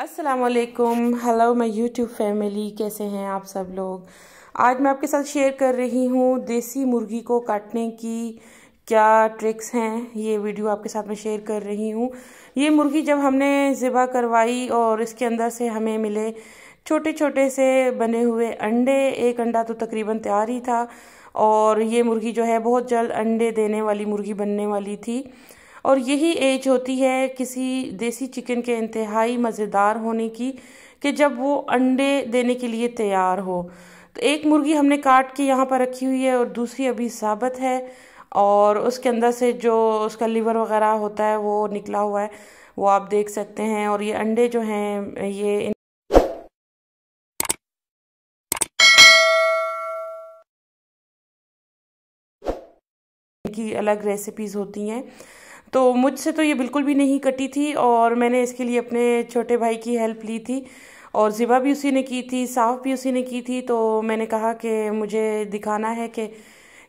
असलकुम hello my YouTube family कैसे हैं आप सब लोग आज मैं आपके साथ शेयर कर रही हूँ देसी मुर्गी को काटने की क्या ट्रिक्स हैं ये वीडियो आपके साथ मैं शेयर कर रही हूँ ये मुर्गी जब हमने ज़िबा करवाई और इसके अंदर से हमें मिले छोटे छोटे से बने हुए अंडे एक अंडा तो तकरीबन तैयार ही था और ये मुर्गी जो है बहुत जल्द अंडे देने वाली मुर्गी बनने वाली थी और यही एज होती है किसी देसी चिकन के इंतहाई मज़ेदार होने की कि जब वो अंडे देने के लिए तैयार हो तो एक मुर्गी हमने काट के यहाँ पर रखी हुई है और दूसरी अभी साबित है और उसके अंदर से जो उसका लीवर वगैरह होता है वो निकला हुआ है वो आप देख सकते हैं और ये अंडे जो हैं ये की अलग रेसिपीज़ होती हैं तो मुझसे तो ये बिल्कुल भी नहीं कटी थी और मैंने इसके लिए अपने छोटे भाई की हेल्प ली थी और ज़िबा भी उसी ने की थी साफ भी उसी ने की थी तो मैंने कहा कि मुझे दिखाना है कि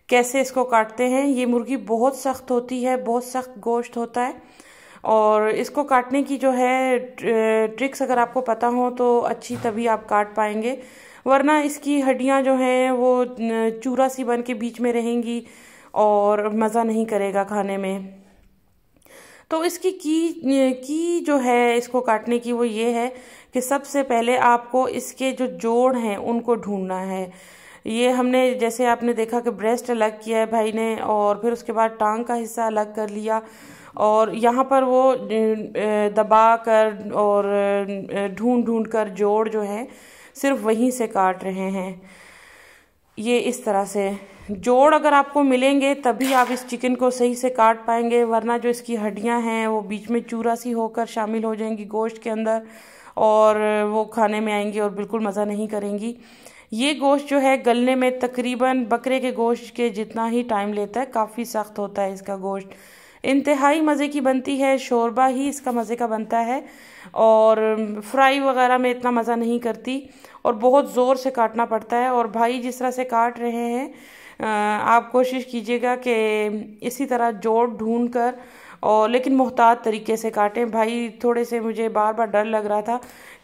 कैसे इसको काटते हैं ये मुर्गी बहुत सख्त होती है बहुत सख्त गोश्त होता है और इसको काटने की जो है ट्रिक्स अगर आपको पता हो तो अच्छी तभी आप काट पाएंगे वरना इसकी हड्डियां जो हैं वो चूरा सी बन के बीच में रहेंगी और मज़ा नहीं करेगा खाने में तो इसकी की की जो है इसको काटने की वो ये है कि सबसे पहले आपको इसके जो जोड़ हैं उनको ढूंढना है ये हमने जैसे आपने देखा कि ब्रेस्ट अलग किया है भाई ने और फिर उसके बाद टांग का हिस्सा अलग कर लिया और यहाँ पर वो दबा कर और ढूंढ ढूंढ कर जोड़ जो है सिर्फ वहीं से काट रहे हैं ये इस तरह से जोड़ अगर आपको मिलेंगे तभी आप इस चिकन को सही से काट पाएंगे वरना जो इसकी हड्डियां हैं वो बीच में चूरा सी होकर शामिल हो जाएंगी गोश्त के अंदर और वो खाने में आएंगी और बिल्कुल मज़ा नहीं करेंगी ये गोश्त जो है गलने में तकरीबन बकरे के गोश्त के जितना ही टाइम लेता है काफ़ी सख्त होता है इसका गोश्त इंतहाई मज़े की बनती है शोरबा ही इसका मज़े का बनता है और फ्राई वगैरह में इतना मज़ा नहीं करती और बहुत ज़ोर से काटना पड़ता है और भाई जिस तरह से काट रहे हैं आप कोशिश कीजिएगा कि इसी तरह जोड़ ढूंढ कर और लेकिन मोहतात तरीके से काटें भाई थोड़े से मुझे बार बार डर लग रहा था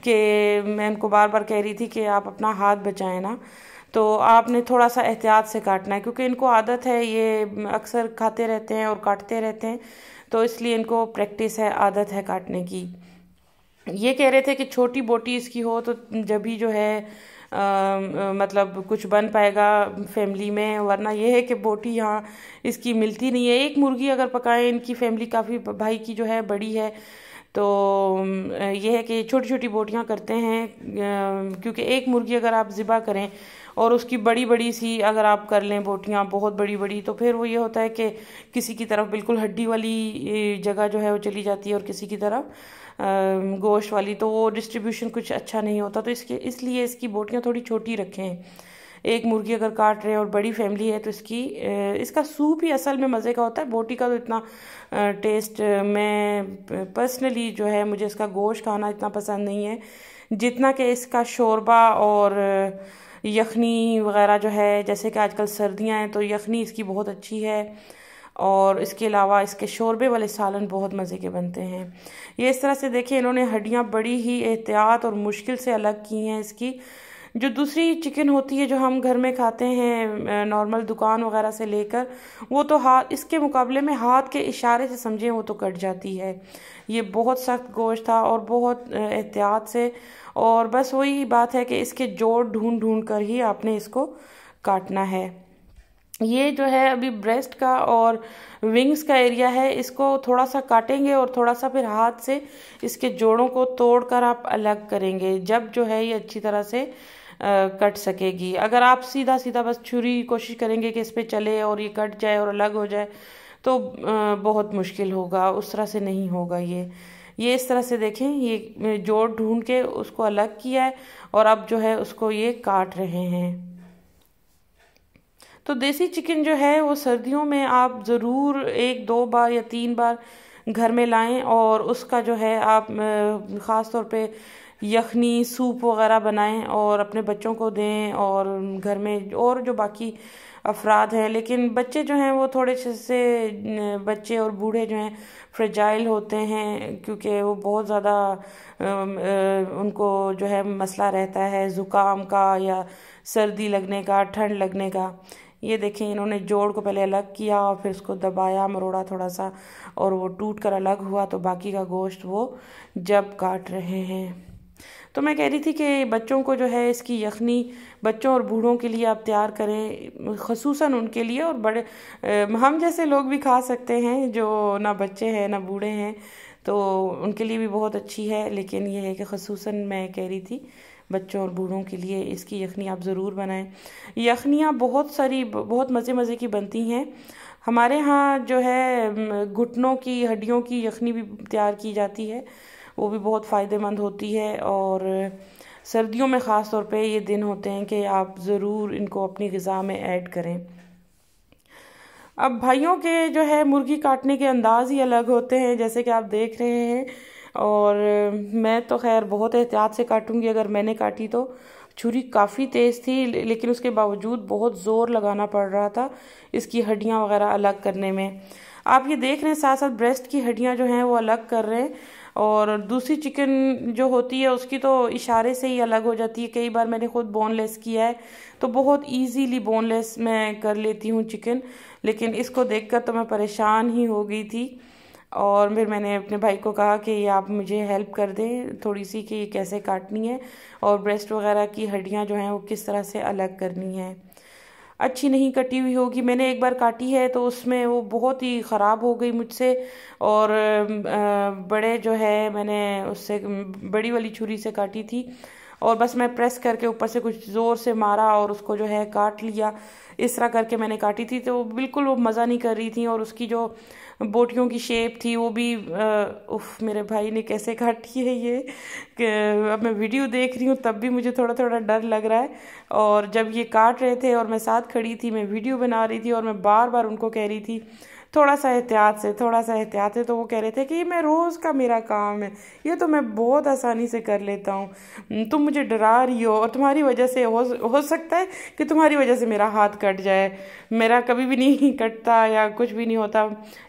कि मैं उनको बार बार कह रही थी कि आप अपना हाथ बचाएं ना तो आपने थोड़ा सा एहतियात से काटना है क्योंकि इनको आदत है ये अक्सर खाते रहते हैं और काटते रहते हैं तो इसलिए इनको प्रैक्टिस है आदत है काटने की ये कह रहे थे कि छोटी बोटी इसकी हो तो जब भी जो है मतलब कुछ बन पाएगा फैमिली में वरना यह है कि बोटी यहाँ इसकी मिलती नहीं है एक मुर्गी अगर पकाएं इनकी फैमिली काफ़ी भाई की जो है बड़ी है तो ये है कि छोटी छोटी बोटियाँ करते हैं क्योंकि एक मुर्गी अगर आप ज़िबा करें और उसकी बड़ी बड़ी सी अगर आप कर लें बोटियाँ बहुत बड़ी बड़ी तो फिर वो ये होता है कि किसी की तरफ बिल्कुल हड्डी वाली जगह जो है वो चली जाती है और किसी की तरफ गोश्त वाली तो वो डिस्ट्रीब्यूशन कुछ अच्छा नहीं होता तो इसके इसलिए इसकी बोटियाँ थोड़ी छोटी रखें एक मुर्गी अगर काट रहे हैं और बड़ी फैमिली है तो इसकी इसका सूप ही असल में मज़े का होता है बोटी का तो इतना टेस्ट मैं पर्सनली जो है मुझे इसका गोश्त खाना इतना पसंद नहीं है जितना कि इसका शोरबा और यखनी वगैरह जो है जैसे कि आजकल सर्दियां हैं तो यखनी इसकी बहुत अच्छी है और इसके अलावा इसके शोरबे वाले सालन बहुत मज़े के बनते हैं ये इस तरह से देखिए इन्होंने हड्डियां बड़ी ही एहतियात और मुश्किल से अलग की हैं इसकी जो दूसरी चिकन होती है जो हम घर में खाते हैं नॉर्मल दुकान वगैरह से लेकर वो तो हाथ इसके मुकाबले में हाथ के इशारे से समझें वो तो कट जाती है ये बहुत सख्त गोश्त था और बहुत एहतियात से और बस वही बात है कि इसके जोड़ ढूंढ ढूंढ कर ही आपने इसको काटना है ये जो है अभी ब्रेस्ट का और विंग्स का एरिया है इसको थोड़ा सा काटेंगे और थोड़ा सा फिर हाथ से इसके जोड़ों को तोड़कर आप अलग करेंगे जब जो है ये अच्छी तरह से कट सकेगी अगर आप सीधा सीधा बस छुरी कोशिश करेंगे कि इस पर चले और ये कट जाए और अलग हो जाए तो बहुत मुश्किल होगा उस तरह से नहीं होगा ये ये इस तरह से देखें ये जोड़ ढूंढ के उसको अलग किया है और अब जो है उसको ये काट रहे हैं तो देसी चिकन जो है वो सर्दियों में आप ज़रूर एक दो बार या तीन बार घर में लाएं और उसका जो है आप ख़ास तौर पे यखनी सूप वगैरह बनाएं और अपने बच्चों को दें और घर में और जो बाकी अफराद हैं लेकिन बच्चे जो हैं वो थोड़े से बच्चे और बूढ़े जो हैं फ्रेजाइल होते हैं क्योंकि वो बहुत ज़्यादा उनको जो है मसला रहता है ज़ुकाम का या सर्दी लगने का ठंड लगने का ये देखें इन्होंने जोड़ को पहले अलग किया और फिर उसको दबाया मरोड़ा थोड़ा सा और वो टूट कर अलग हुआ तो बाकी का गोश्त वो जब काट रहे हैं तो मैं कह रही थी कि बच्चों को जो है इसकी यखनी बच्चों और बूढ़ों के लिए आप तैयार करें खसूस उनके लिए और बड़े हम जैसे लोग भी खा सकते हैं जो ना बच्चे हैं ना बूढ़े हैं तो उनके लिए भी बहुत अच्छी है लेकिन यह है कि खसूस मैं कह रही थी बच्चों और बूढ़ों के लिए इसकी यखनी आप ज़रूर बनाएं यखनियाँ बहुत सारी बहुत मज़े मज़े की बनती हैं हमारे यहाँ जो है घुटनों की हड्डियों की यखनी भी तैयार की जाती है वो भी बहुत फ़ायदेमंद होती है और सर्दियों में ख़ास तौर पे ये दिन होते हैं कि आप ज़रूर इनको अपनी ग़ज़ा में ऐड करें अब भाइयों के जो है मुर्गी काटने के अंदाज़ ही अलग होते हैं जैसे कि आप देख रहे हैं और मैं तो खैर बहुत एहतियात से काटूंगी अगर मैंने काटी तो छुरी काफ़ी तेज़ थी लेकिन उसके बावजूद बहुत ज़ोर लगाना पड़ रहा था इसकी हड्डियाँ वगैरह अलग करने में आप ये देख रहे हैं साथ साथ ब्रेस्ट की हड्डियाँ जो हैं वो अलग कर रहे हैं और दूसरी चिकन जो होती है उसकी तो इशारे से ही अलग हो जाती है कई बार मैंने ख़ुद बोनलेस किया है तो बहुत इजीली बोनलेस मैं कर लेती हूँ चिकन लेकिन इसको देखकर तो मैं परेशान ही हो गई थी और फिर मैंने अपने भाई को कहा कि आप मुझे हेल्प कर दें थोड़ी सी कि ये कैसे काटनी है और ब्रेस्ट वगैरह की हड्डियाँ जो हैं वो किस तरह से अलग करनी है अच्छी नहीं कटी हुई होगी मैंने एक बार काटी है तो उसमें वो बहुत ही ख़राब हो गई मुझसे और बड़े जो है मैंने उससे बड़ी वाली छुरी से काटी थी और बस मैं प्रेस करके ऊपर से कुछ ज़ोर से मारा और उसको जो है काट लिया इस तरह करके मैंने काटी थी तो बिल्कुल वो मज़ा नहीं कर रही थी और उसकी जो बोटियों की शेप थी वो भी आ, उफ मेरे भाई ने कैसे काटी है ये अब मैं वीडियो देख रही हूँ तब भी मुझे थोड़ा थोड़ा डर लग रहा है और जब ये काट रहे थे और मैं साथ खड़ी थी मैं वीडियो बना रही थी और मैं बार बार उनको कह रही थी थोड़ा सा एहतियात से थोड़ा सा एहतियात से तो वो कह रहे थे कि ये मैं रोज़ का मेरा काम है ये तो मैं बहुत आसानी से कर लेता हूँ हम्म, तुम मुझे डरा रही हो और तुम्हारी वजह से हो हो सकता है कि तुम्हारी वजह से मेरा हाथ कट जाए मेरा कभी भी नहीं कटता या कुछ भी नहीं होता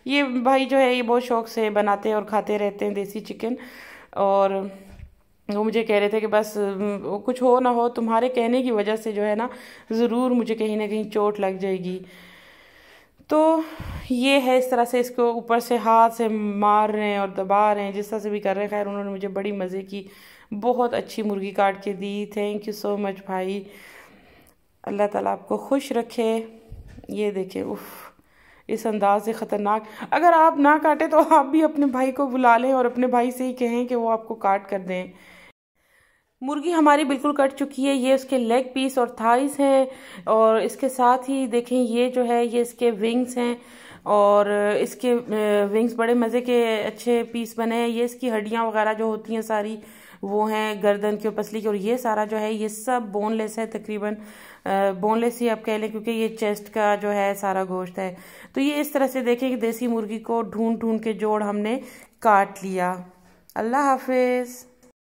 ये भाई जो है ये बहुत शौक से बनाते और खाते रहते हैं देसी चिकन और वो मुझे कह रहे थे कि बस हम्म, कुछ हो ना हो तुम्हारे कहने की वजह से जो है ना ज़रूर मुझे कहीं ना कहीं चोट लग जाएगी तो ये है इस तरह से इसको ऊपर से हाथ से मार रहे हैं और दबा रहे हैं जिस तरह से भी कर रहे हैं खैर उन्होंने मुझे बड़ी मज़े की बहुत अच्छी मुर्गी काट के दी थैंक यू सो मच भाई अल्लाह ताला आपको खुश रखे ये देखे उफ़ इस अंदाज से ख़तरनाक अगर आप ना काटें तो आप भी अपने भाई को बुला लें और अपने भाई से ही कहें कि वो आपको काट कर दें मुर्गी हमारी बिल्कुल कट चुकी है ये उसके लेग पीस और थाइस हैं और इसके साथ ही देखें ये जो है ये इसके विंग्स हैं और इसके विंग्स बड़े मज़े के अच्छे पीस बने हैं ये इसकी हड्डियाँ वगैरह जो होती हैं सारी वो हैं गर्दन की और पसली की और ये सारा जो है ये सब बोनलेस है तकरीबन बोनलेस ही आप कह लें क्योंकि ये चेस्ट का जो है सारा गोश्त है तो ये इस तरह से देखें कि देसी मुर्गी को ढूंढ ढूंढ के जोड़ हमने काट लिया अल्लाह हाफिज़